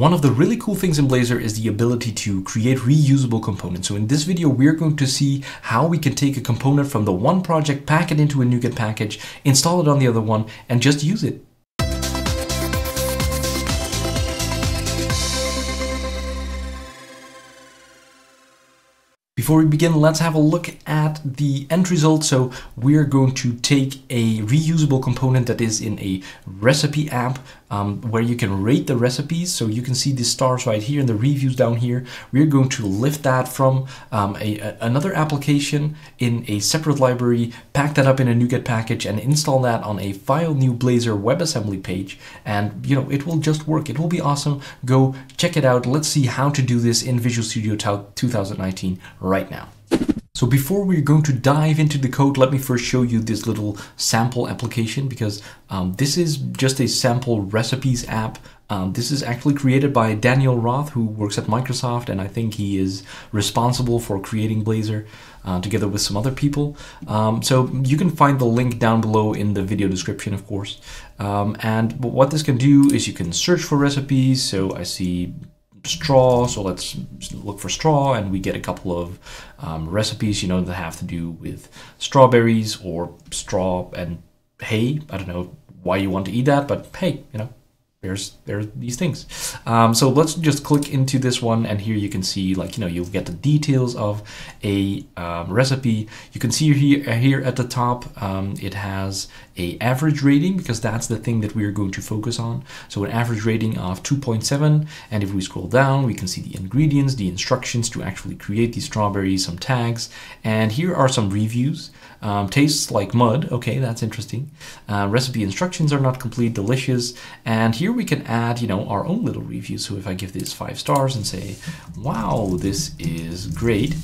One of the really cool things in Blazor is the ability to create reusable components. So in this video, we're going to see how we can take a component from the one project, pack it into a NuGet package, install it on the other one, and just use it. Before we begin, let's have a look at the end result. So we're going to take a reusable component that is in a recipe app um, where you can rate the recipes. So you can see the stars right here and the reviews down here. We're going to lift that from um, a, a, another application in a separate library, pack that up in a NuGet package and install that on a file new Blazor WebAssembly page. And you know, it will just work. It will be awesome. Go check it out. Let's see how to do this in Visual Studio 2019 right now. So before we're going to dive into the code, let me first show you this little sample application because um, this is just a sample recipes app. Um, this is actually created by Daniel Roth, who works at Microsoft, and I think he is responsible for creating Blazor uh, together with some other people. Um, so you can find the link down below in the video description, of course. Um, and what this can do is you can search for recipes. So I see straw, so let's look for straw, and we get a couple of um, recipes, you know, that have to do with strawberries or straw and hay. I don't know why you want to eat that, but hey, you know, there's there's these things. Um, so let's just click into this one and here you can see like, you know, you'll get the details of a um, recipe. You can see here, here at the top, um, it has a average rating because that's the thing that we are going to focus on. So an average rating of 2.7. And if we scroll down, we can see the ingredients, the instructions to actually create these strawberries, some tags. And here are some reviews. Um, tastes like mud. Okay, that's interesting. Uh, recipe instructions are not complete. Delicious. And here we can add, you know, our own little review. So if I give this five stars and say, wow, this is great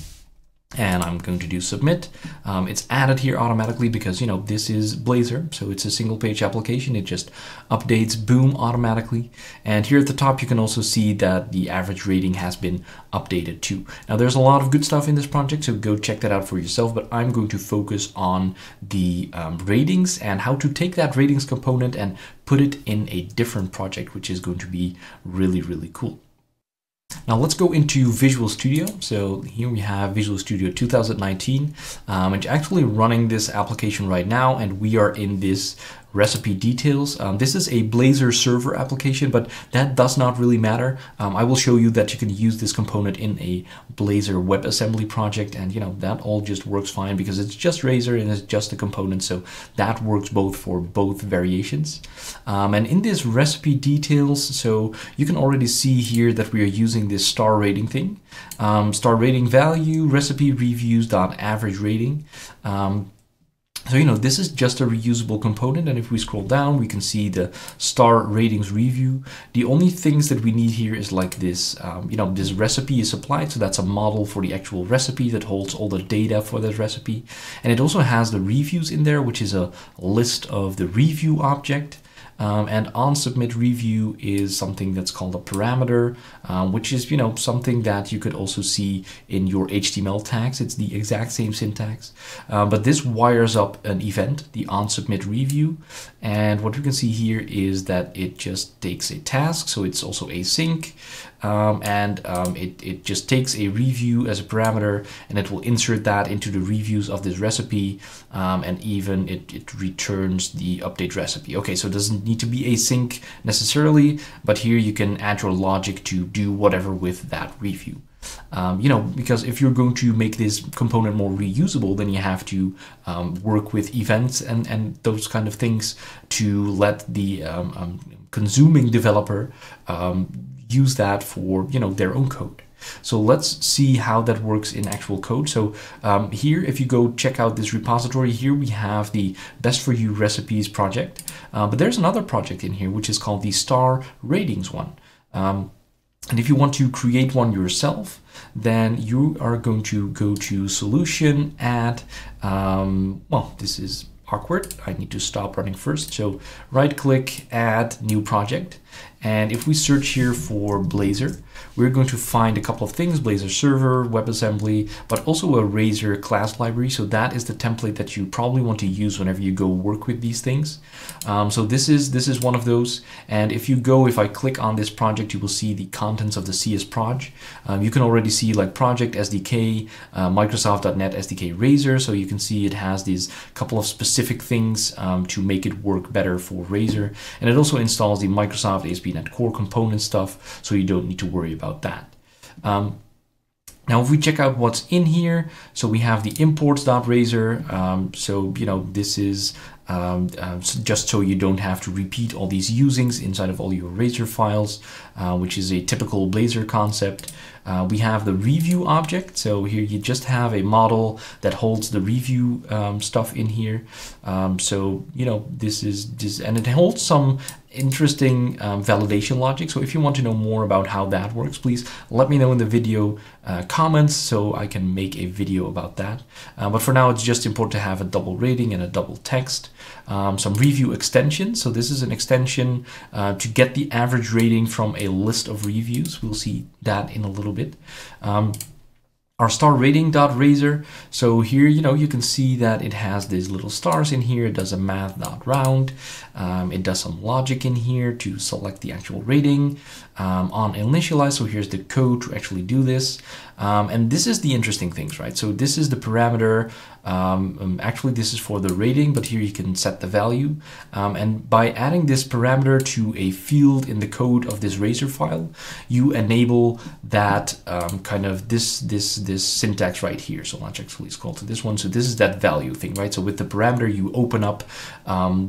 and I'm going to do submit. Um, it's added here automatically because, you know, this is Blazor, so it's a single page application. It just updates boom automatically. And here at the top, you can also see that the average rating has been updated too. Now there's a lot of good stuff in this project, so go check that out for yourself, but I'm going to focus on the um, ratings and how to take that ratings component and put it in a different project, which is going to be really, really cool. Now let's go into Visual Studio. So here we have Visual Studio 2019. Um, i actually running this application right now and we are in this recipe details. Um, this is a Blazor server application, but that does not really matter. Um, I will show you that you can use this component in a Blazor WebAssembly project. And you know, that all just works fine because it's just Razor and it's just a component. So that works both for both variations. Um, and in this recipe details, so you can already see here that we are using this star rating thing. Um, star rating value, recipe reviews dot average rating. Um, so, you know, this is just a reusable component. And if we scroll down, we can see the star ratings review. The only things that we need here is like this, um, you know, this recipe is supplied. So that's a model for the actual recipe that holds all the data for that recipe. And it also has the reviews in there, which is a list of the review object. Um, and on submit review is something that's called a parameter, um, which is, you know, something that you could also see in your HTML tags. It's the exact same syntax, um, but this wires up an event, the on submit review. And what we can see here is that it just takes a task. So it's also async um, and um, it, it just takes a review as a parameter and it will insert that into the reviews of this recipe um, and even it, it returns the update recipe. Okay, so it doesn't need to be async necessarily, but here you can add your logic to do whatever with that review. Um, you know, because if you're going to make this component more reusable, then you have to um, work with events and, and those kind of things to let the um, um consuming developer um, use that for you know their own code. So let's see how that works in actual code. So um, here, if you go check out this repository, here we have the best for you recipes project. Uh, but there's another project in here, which is called the star ratings one. Um, and if you want to create one yourself, then you are going to go to solution add, um, well, this is awkward. I need to stop running first. So right click, add new project. And if we search here for Blazor, we're going to find a couple of things, Blazor Server, WebAssembly, but also a Razor class library. So that is the template that you probably want to use whenever you go work with these things. Um, so this is, this is one of those. And if you go, if I click on this project, you will see the contents of the CS Proj. Um, you can already see like project SDK, uh, Microsoft.NET SDK Razor. So you can see it has these couple of specific things um, to make it work better for Razor. And it also installs the Microsoft the ASP.NET Core component stuff, so you don't need to worry about that. Um, now, if we check out what's in here, so we have the imports.razor. Um, so, you know, this is um, uh, so just so you don't have to repeat all these usings inside of all your Razor files, uh, which is a typical Blazor concept. Uh, we have the review object. So here you just have a model that holds the review um, stuff in here. Um, so, you know, this is this, and it holds some interesting um, validation logic. So if you want to know more about how that works, please let me know in the video uh, comments so I can make a video about that. Uh, but for now, it's just important to have a double rating and a double text. Um, some review extensions. So this is an extension uh, to get the average rating from a list of reviews. We'll see that in a little bit. Um, our star rating dot razor. So here, you know, you can see that it has these little stars in here. It does a math dot round. Um, it does some logic in here to select the actual rating um, on initialize. So here's the code to actually do this. Um, and this is the interesting things, right? So this is the parameter. Um, um actually, this is for the rating, but here you can set the value. Um, and by adding this parameter to a field in the code of this razor file, you enable that um, kind of this this this syntax right here. So launch us actually scroll to this one. So this is that value thing, right? So with the parameter, you open up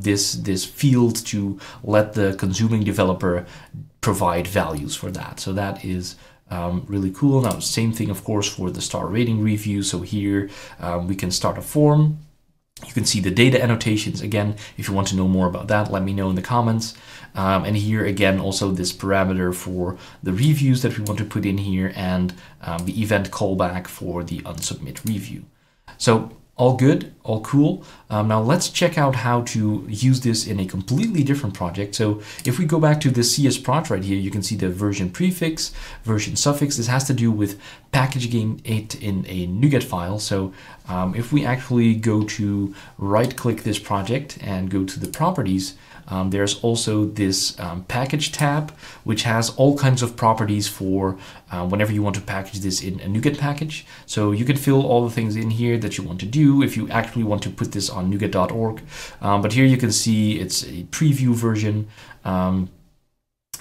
this this field to let the consuming developer provide values for that. So that is um, really cool. Now, same thing, of course, for the star rating review. So here um, we can start a form. You can see the data annotations. Again, if you want to know more about that, let me know in the comments. Um, and here again, also this parameter for the reviews that we want to put in here and um, the event callback for the unsubmit review. So all good, all cool. Um, now let's check out how to use this in a completely different project. So if we go back to the CS project right here, you can see the version prefix, version suffix. This has to do with packaging it in a NuGet file. So um, if we actually go to right click this project and go to the properties, um, there's also this um, package tab, which has all kinds of properties for uh, whenever you want to package this in a NuGet package. So you can fill all the things in here that you want to do if you actually want to put this on NuGet.org. Um, but here you can see it's a preview version. Um,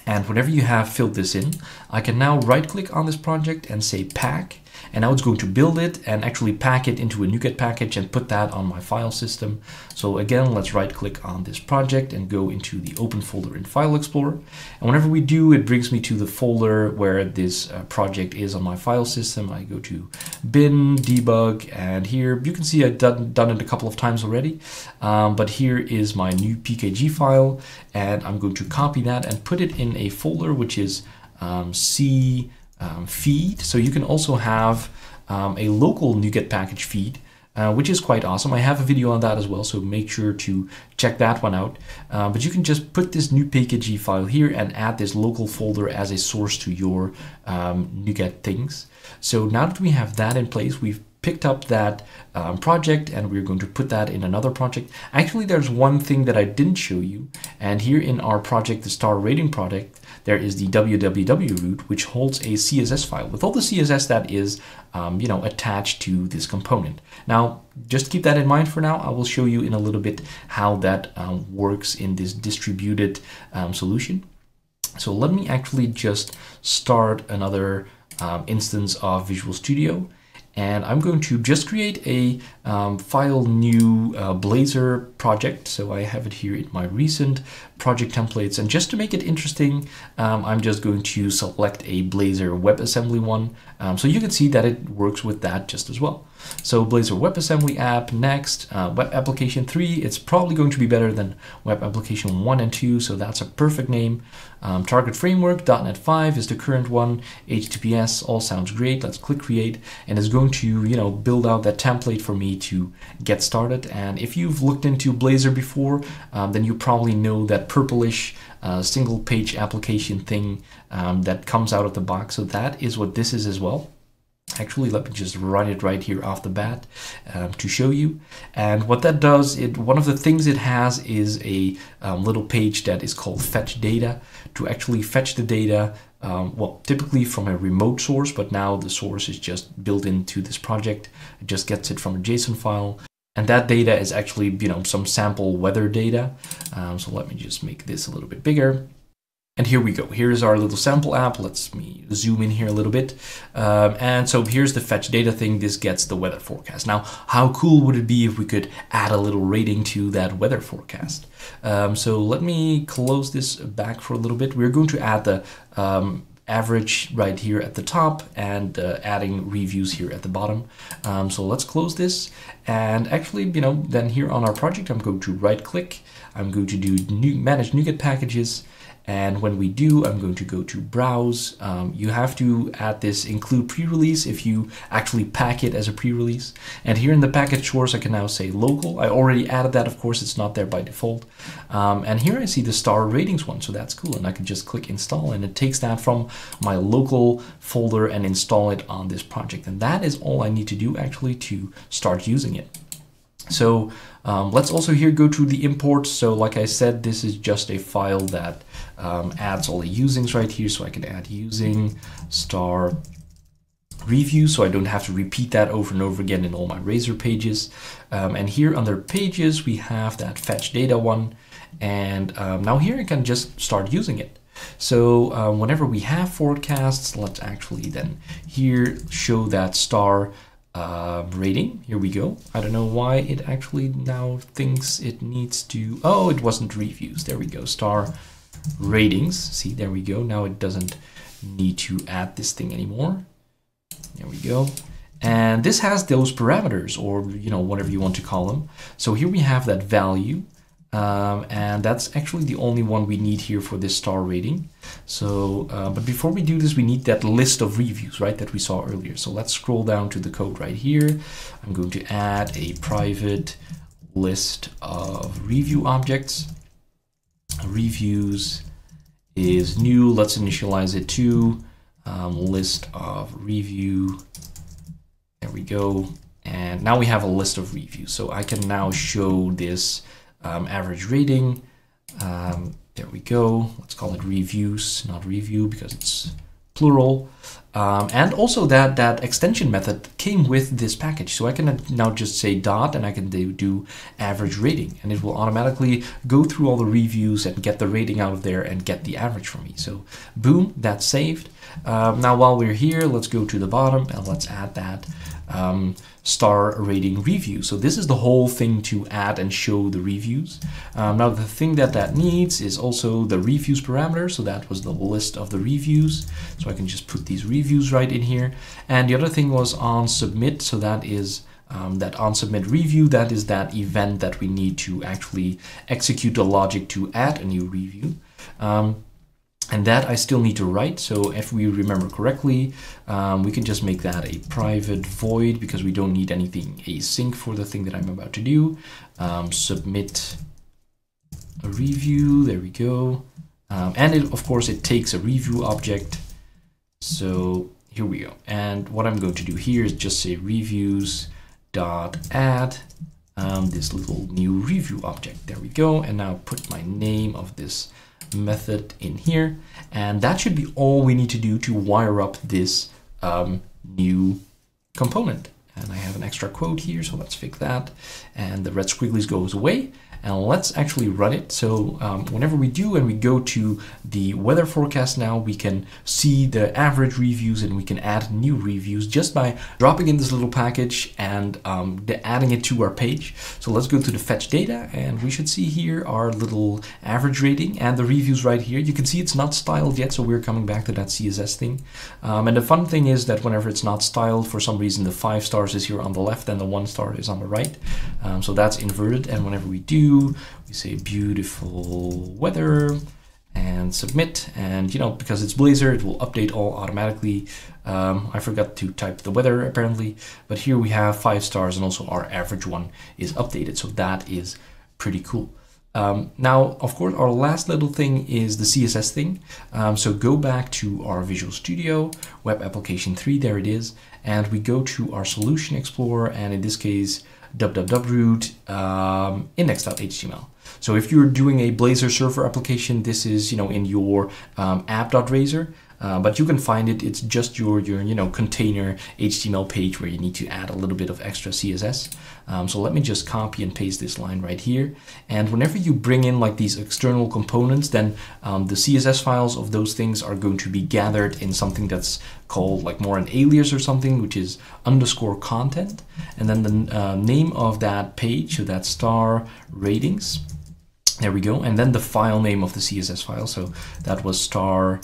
and whenever you have filled this in, I can now right click on this project and say pack. And now it's going to build it and actually pack it into a NuGet package and put that on my file system. So again, let's right click on this project and go into the open folder in File Explorer. And whenever we do, it brings me to the folder where this uh, project is on my file system. I go to bin, debug, and here you can see I've done, done it a couple of times already. Um, but here is my new PKG file and I'm going to copy that and put it in a folder which is um, C um, feed. So you can also have um, a local NuGet package feed, uh, which is quite awesome. I have a video on that as well, so make sure to check that one out. Uh, but you can just put this new PKG file here and add this local folder as a source to your um, NuGet things. So now that we have that in place, we've picked up that um, project and we're going to put that in another project. Actually, there's one thing that I didn't show you. And here in our project, the star rating project, there is the www root, which holds a CSS file with all the CSS that is, um, you know, attached to this component. Now, just keep that in mind for now. I will show you in a little bit how that um, works in this distributed um, solution. So let me actually just start another um, instance of Visual Studio and I'm going to just create a um, file new uh, Blazor project. So I have it here in my recent project templates. And just to make it interesting, um, I'm just going to select a Blazor WebAssembly one. Um, so you can see that it works with that just as well. So Blazor WebAssembly app next, uh, web application three, it's probably going to be better than web application one and two, so that's a perfect name. Um, target framework, .NET 5 is the current one, HTTPS, all sounds great, let's click create, and it's going to, you know, build out that template for me to get started. And if you've looked into Blazor before, um, then you probably know that purplish uh, single page application thing um, that comes out of the box. So that is what this is as well. Actually, let me just run it right here off the bat um, to show you. And what that does, it one of the things it has is a um, little page that is called fetch data to actually fetch the data um, well, typically from a remote source, but now the source is just built into this project. It just gets it from a JSON file. And that data is actually, you know, some sample weather data. Um, so let me just make this a little bit bigger. And here we go. Here's our little sample app. Let's me zoom in here a little bit. Um, and so here's the fetch data thing. This gets the weather forecast. Now, how cool would it be if we could add a little rating to that weather forecast? Um, so let me close this back for a little bit. We're going to add the um, average right here at the top and uh, adding reviews here at the bottom. Um, so let's close this. And actually, you know, then here on our project, I'm going to right click. I'm going to do new manage NuGet packages. And when we do, I'm going to go to browse. Um, you have to add this include pre-release if you actually pack it as a pre-release. And here in the package source, I can now say local. I already added that, of course, it's not there by default. Um, and here I see the star ratings one, so that's cool. And I can just click install and it takes that from my local folder and install it on this project. And that is all I need to do actually to start using it. So um, let's also here go to the import. So like I said, this is just a file that um, adds all the usings right here. So I can add using star review so I don't have to repeat that over and over again in all my Razor pages. Um, and here under pages, we have that fetch data one. And um, now here I can just start using it. So um, whenever we have forecasts, let's actually then here show that star um, rating. Here we go. I don't know why it actually now thinks it needs to, oh, it wasn't reviews. There we go, star ratings. See, there we go. Now it doesn't need to add this thing anymore. There we go. And this has those parameters or, you know, whatever you want to call them. So here we have that value. Um, and that's actually the only one we need here for this star rating. So, uh, but before we do this, we need that list of reviews, right, that we saw earlier. So let's scroll down to the code right here. I'm going to add a private list of review objects reviews is new. Let's initialize it to um, list of review. There we go. And now we have a list of reviews. So I can now show this um, average rating. Um, there we go. Let's call it reviews, not review because it's plural. Um, and also that, that extension method came with this package. So I can now just say dot and I can do, average rating and it will automatically go through all the reviews and get the rating out of there and get the average for me. So boom, that's saved. Um, now while we're here, let's go to the bottom and let's add that um, star rating review. So this is the whole thing to add and show the reviews. Um, now the thing that that needs is also the reviews parameter. So that was the list of the reviews. So I can just put these reviews right in here. And the other thing was on submit. So that is um, that on submit review, that is that event that we need to actually execute the logic to add a new review. Um, and that I still need to write, so if we remember correctly, um, we can just make that a private void because we don't need anything async for the thing that I'm about to do. Um, submit a review, there we go. Um, and it, of course, it takes a review object. So here we go. And what I'm going to do here is just say reviews dot add um, this little new review object. There we go. And now put my name of this method in here. And that should be all we need to do to wire up this um, new component. And I have an extra quote here, so let's fix that. And the red squigglies goes away. And let's actually run it. So um, whenever we do and we go to the weather forecast now, we can see the average reviews and we can add new reviews just by dropping in this little package and um, adding it to our page. So let's go to the fetch data and we should see here our little average rating and the reviews right here. You can see it's not styled yet, so we're coming back to that CSS thing. Um, and the fun thing is that whenever it's not styled, for some reason the five stars is here on the left and the one star is on the right. Um, so that's inverted. And whenever we do we say beautiful weather and submit. And you know, because it's Blazor, it will update all automatically. Um, I forgot to type the weather apparently, but here we have five stars and also our average one is updated. So that is pretty cool. Um, now, of course, our last little thing is the CSS thing. Um, so go back to our Visual Studio, Web Application 3, there it is. And we go to our Solution Explorer, and in this case, wwwroot um, index.html. So if you're doing a Blazor server application, this is you know in your um, app.razor, uh, but you can find it. It's just your, your you know container HTML page where you need to add a little bit of extra CSS. Um, so let me just copy and paste this line right here. And whenever you bring in like these external components, then um, the CSS files of those things are going to be gathered in something that's called like more an alias or something, which is underscore content. And then the uh, name of that page, so that star ratings. There we go. And then the file name of the CSS file. So that was star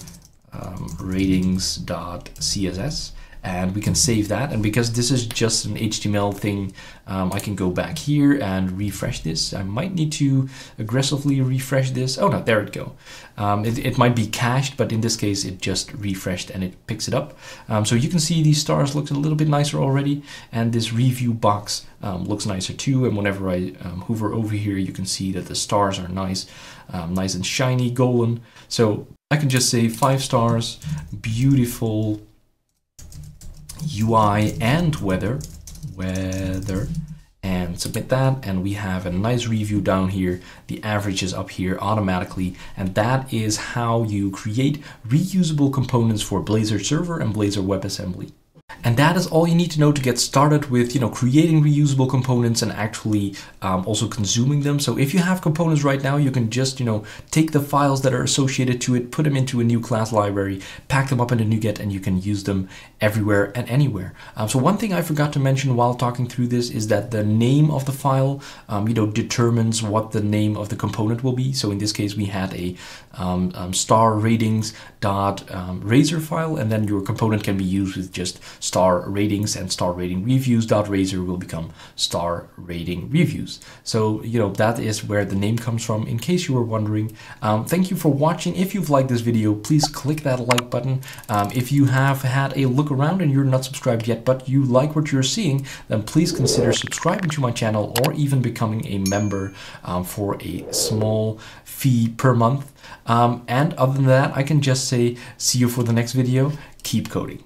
um, ratings.css and we can save that. And because this is just an HTML thing, um, I can go back here and refresh this. I might need to aggressively refresh this. Oh no, there it go. Um, it, it, might be cached, but in this case, it just refreshed and it picks it up. Um, so you can see these stars looks a little bit nicer already. And this review box um, looks nicer too. And whenever I um, hover over here, you can see that the stars are nice, um, nice and shiny golden. So I can just say five stars, beautiful, UI and weather, weather, and submit that. And we have a nice review down here. The average is up here automatically. And that is how you create reusable components for Blazor Server and Blazor WebAssembly. And that is all you need to know to get started with, you know, creating reusable components and actually um, also consuming them. So if you have components right now, you can just, you know, take the files that are associated to it, put them into a new class library, pack them up into NuGet, and you can use them everywhere and anywhere. Um, so one thing I forgot to mention while talking through this is that the name of the file, um, you know, determines what the name of the component will be. So in this case, we had a um, um, star ratings dot um, razor file, and then your component can be used with just star ratings and star rating reviews dot razor will become star rating reviews. So, you know, that is where the name comes from in case you were wondering. Um, thank you for watching. If you've liked this video, please click that like button. Um, if you have had a look around and you're not subscribed yet, but you like what you're seeing, then please consider subscribing to my channel or even becoming a member um, for a small fee per month. Um, and other than that, I can just say see you for the next video. Keep coding.